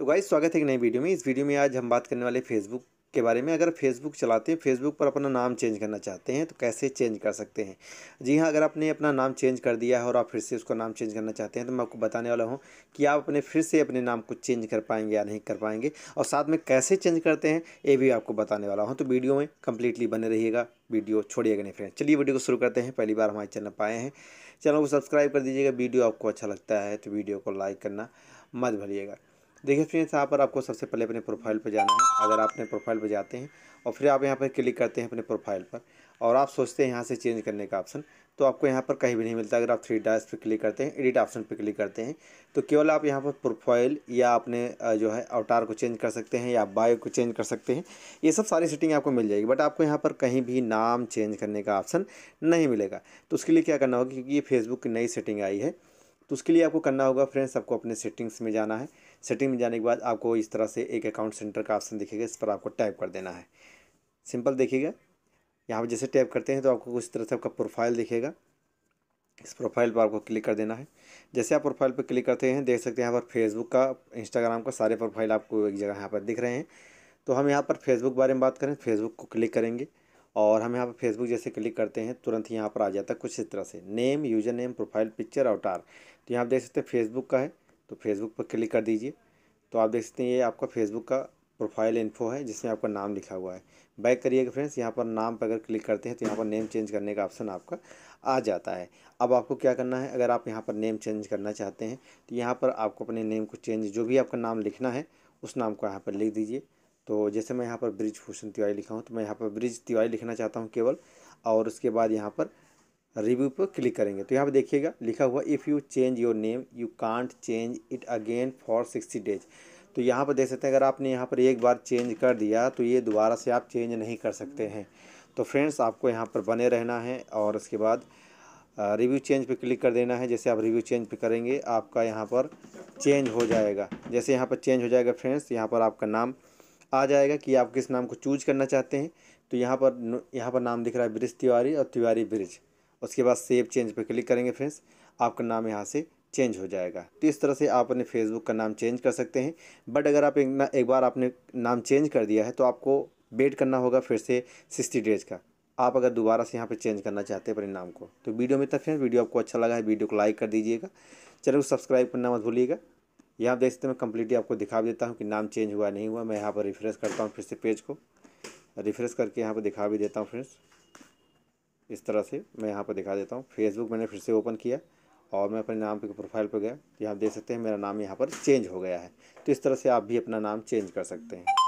तो गाइज स्वागत है एक नई वीडियो में इस वीडियो में आज हम बात करने वाले फेसबुक के बारे में अगर फेसबुक चलाते हैं फेसबुक पर अपना नाम चेंज करना चाहते हैं तो कैसे चेंज कर सकते हैं जी हाँ अगर आपने अपना नाम चेंज कर दिया है और आप फिर से उसका नाम चेंज करना चाहते हैं तो मैं आपको बताने वाला हूँ कि आप अपने फिर से अपने नाम को चेंज कर पाएंगे या नहीं कर पाएंगे और साथ में कैसे चेंज करते हैं ये भी आपको बताने वाला हूँ तो वीडियो में कम्प्लीटली बने रहिएगा वीडियो छोड़िएगा नहीं फ्रेंड चलिए वीडियो को शुरू करते हैं पहली बार हमारे चैनल पाए हैं चैनल को सब्सक्राइब कर दीजिएगा वीडियो आपको अच्छा लगता है तो वीडियो को लाइक करना मत भरिएगा देखिए फ्रेंड्स यहाँ पर आपको सबसे पहले अपने प्रोफाइल पर जाना है अगर आप अपने प्रोफाइल पर जाते हैं और फिर आप यहाँ पर क्लिक करते हैं अपने प्रोफाइल पर और आप सोचते हैं यहाँ से चेंज करने का ऑप्शन तो आपको यहाँ पर कहीं भी नहीं मिलता अगर आप थ्री डाइस पर क्लिक करते हैं एडिट ऑप्शन पर क्लिक करते हैं तो केवल आप यहाँ पर प्रोफाइल या अपने जो है अवतार को चेंज कर सकते हैं या बायो को चेंज कर सकते हैं ये सब सारी सेटिंग आपको मिल जाएगी बट आपको यहाँ पर कहीं भी नाम चेंज करने का ऑप्शन नहीं मिलेगा तो उसके लिए क्या करना होगा क्योंकि ये फेसबुक की नई सेटिंग आई है तो उसके लिए आपको करना होगा फ्रेंड्स आपको अपने सेटिंग्स में जाना है सेटिंग में जाने के बाद आपको इस तरह से एक अकाउंट सेंटर का ऑप्शन दिखेगा इस पर आपको टाइप कर देना है सिंपल देखिएगा यहाँ पर जैसे टाइप करते हैं तो आपको इस तरह से आपका प्रोफाइल दिखेगा इस प्रोफाइल पर आपको क्लिक कर देना है जैसे आप प्रोफाइल पर क्लिक करते हैं देख सकते हैं यहाँ पर फेसबुक का इंस्टाग्राम का सारे प्रोफाइल आपको एक जगह यहाँ पर दिख रहे हैं तो हम यहाँ पर फेसबुक बारे में बात करें फेसबुक को क्लिक करेंगे और हम यहाँ पर फेसबुक जैसे क्लिक करते हैं तुरंत यहाँ पर आ जाता है कुछ इस तरह से name user name profile picture टार तो यहाँ आप देख सकते हैं फेसबुक का है तो फेसबुक पर क्लिक कर दीजिए तो आप देख सकते हैं ये आपका फेसबुक का प्रोफाइल इन्फो है जिसमें आपका नाम लिखा हुआ है बैक करिएगा फ्रेंड्स यहाँ पर नाम पर अगर क्लिक करते हैं तो यहाँ पर नेम चेंज करने का ऑप्शन आपका आ जाता है अब आपको क्या करना है अगर आप यहाँ पर नेम चेंज करना चाहते हैं तो यहाँ पर आपको अपने नेम को चेंज जो भी आपका नाम लिखना है उस नाम को यहाँ पर लिख दीजिए तो जैसे मैं यहाँ पर ब्रिज भूषण तिवारी लिखा हूँ तो मैं यहाँ पर ब्रिज तिवारी लिखना चाहता हूँ केवल और उसके बाद यहाँ पर रिव्यू पर क्लिक करेंगे तो यहाँ पर देखिएगा लिखा हुआ if you change your name you can't change it again for sixty days तो यहाँ पर देख सकते हैं अगर आपने यहाँ पर एक बार चेंज कर दिया तो ये दोबारा से आप चेंज नहीं कर सकते हैं तो फ्रेंड्स आपको यहाँ पर बने रहना है और उसके बाद रिव्यू चेंज पे क्लिक कर देना है जैसे आप रिव्यू चेंज पे करेंगे आपका यहाँ पर चेंज हो जाएगा जैसे यहाँ पर चेंज हो जाएगा फ्रेंड्स यहाँ पर आपका नाम आ जाएगा कि आप किस नाम को चूज करना चाहते हैं तो यहाँ पर यहाँ पर नाम दिख रहा है ब्रिज तिवारी और तिवारी ब्रिज उसके बाद सेव चेंज पर क्लिक करेंगे फ्रेंड्स आपका नाम यहाँ से चेंज हो जाएगा तो इस तरह से आप अपने फेसबुक का नाम चेंज कर सकते हैं बट अगर आप एक, ना, एक बार आपने नाम चेंज कर दिया है तो आपको वेट करना होगा फिर से सिक्सटी डेज का आप अगर दोबारा से यहाँ पर चेंज करना चाहते हैं अपने नाम को तो वीडियो में तक फ्रेंड वीडियो आपको अच्छा लगा है वीडियो को लाइक कर दीजिएगा चैनल को सब्सक्राइब करना मत भूलिएगा यहाँ आप देख सकते हैं मैं कम्प्लीटली आपको दिखा भी देता हूँ कि नाम चेंज हुआ नहीं हुआ मैं यहाँ पर रिफ्रेश करता हूँ फिर से पेज को रिफ्रेश करके यहाँ पर दिखा भी देता हूँ फ्रेंड्स इस तरह से मैं यहाँ पर दिखा देता हूँ फेसबुक मैंने फिर से ओपन किया और मैं अपने नाम पर प्रोफाइल पर गया तो यहाँ देख सकते हैं मेरा नाम यहाँ पर चेंज हो गया है तो इस तरह से आप भी अपना नाम चेंज कर सकते हैं